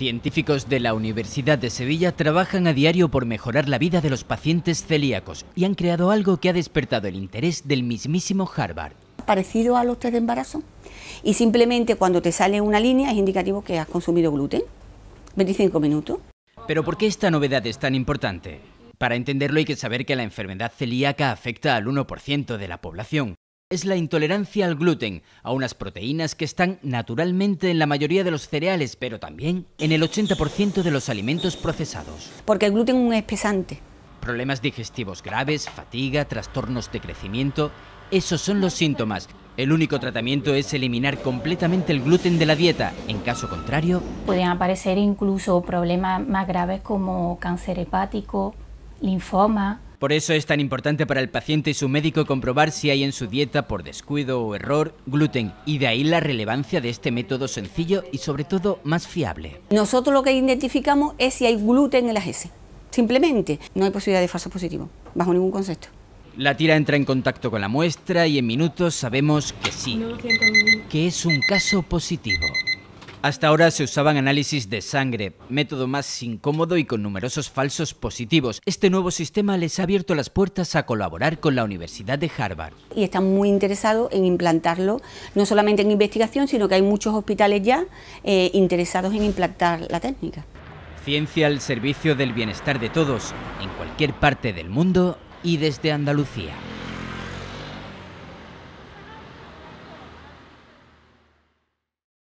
Científicos de la Universidad de Sevilla trabajan a diario por mejorar la vida de los pacientes celíacos y han creado algo que ha despertado el interés del mismísimo Harvard. Parecido a los test de embarazo y simplemente cuando te sale una línea es indicativo que has consumido gluten. 25 minutos. Pero ¿por qué esta novedad es tan importante? Para entenderlo hay que saber que la enfermedad celíaca afecta al 1% de la población es la intolerancia al gluten, a unas proteínas que están naturalmente en la mayoría de los cereales, pero también en el 80% de los alimentos procesados. Porque el gluten es pesante. Problemas digestivos graves, fatiga, trastornos de crecimiento, esos son los síntomas. El único tratamiento es eliminar completamente el gluten de la dieta. En caso contrario... Pueden aparecer incluso problemas más graves como cáncer hepático, linfoma, por eso es tan importante para el paciente y su médico comprobar si hay en su dieta, por descuido o error, gluten. Y de ahí la relevancia de este método sencillo y sobre todo más fiable. Nosotros lo que identificamos es si hay gluten en las heces. Simplemente, no hay posibilidad de falso positivo, bajo ningún concepto. La tira entra en contacto con la muestra y en minutos sabemos que sí, que es un caso positivo. Hasta ahora se usaban análisis de sangre, método más incómodo y con numerosos falsos positivos. Este nuevo sistema les ha abierto las puertas a colaborar con la Universidad de Harvard. Y están muy interesados en implantarlo, no solamente en investigación, sino que hay muchos hospitales ya eh, interesados en implantar la técnica. Ciencia al servicio del bienestar de todos, en cualquier parte del mundo y desde Andalucía.